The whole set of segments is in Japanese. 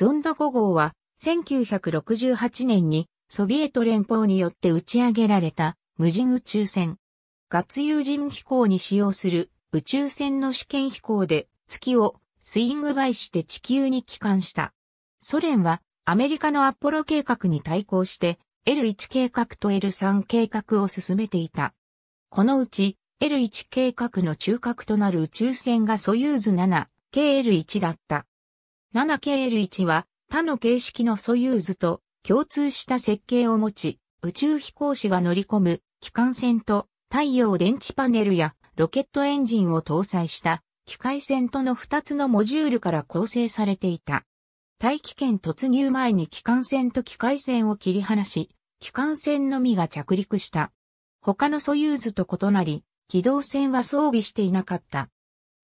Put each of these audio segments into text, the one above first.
ゾンド5号は、1968年にソビエト連邦によって打ち上げられた無人宇宙船。月有人飛行に使用する宇宙船の試験飛行で月をスイングバイして地球に帰還した。ソ連はアメリカのアポロ計画に対抗して L1 計画と L3 計画を進めていた。このうち L1 計画の中核となる宇宙船がソユーズ 7KL1 だった。7KL1 は他の形式のソユーズと共通した設計を持ち、宇宙飛行士が乗り込む機関船と太陽電池パネルやロケットエンジンを搭載した機械船との2つのモジュールから構成されていた。大気圏突入前に機関船と機械船を切り離し、機関船のみが着陸した。他のソユーズと異なり、機動船は装備していなかった。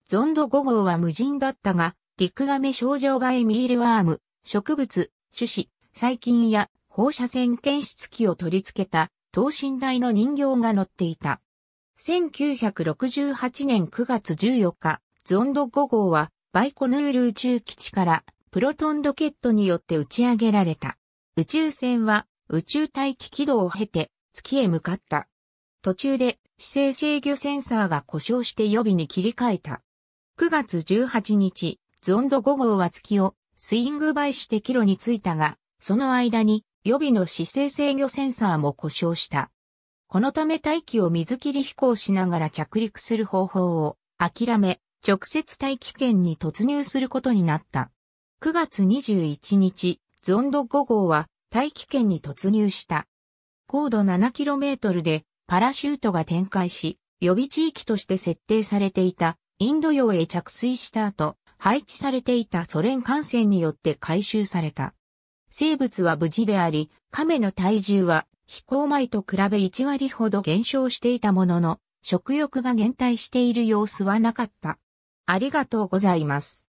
ゾンド5号は無人だったが、リクガメ症状バエミールワーム、植物、種子、細菌や放射線検出器を取り付けた等身大の人形が乗っていた。1968年9月14日、ゾンド5号はバイコヌール宇宙基地からプロトンロケットによって打ち上げられた。宇宙船は宇宙大気軌道を経て月へ向かった。途中で姿勢制御センサーが故障して予備に切り替えた。9月18日、ゾンド5号は月をスイングバイしてキロに着いたが、その間に予備の姿勢制御センサーも故障した。このため大気を水切り飛行しながら着陸する方法を諦め、直接大気圏に突入することになった。9月21日、ゾンド5号は大気圏に突入した。高度 7km でパラシュートが展開し、予備地域として設定されていたインド洋へ着水した後、配置されていたソ連艦船によって回収された。生物は無事であり、亀の体重は飛行前と比べ1割ほど減少していたものの、食欲が減退している様子はなかった。ありがとうございます。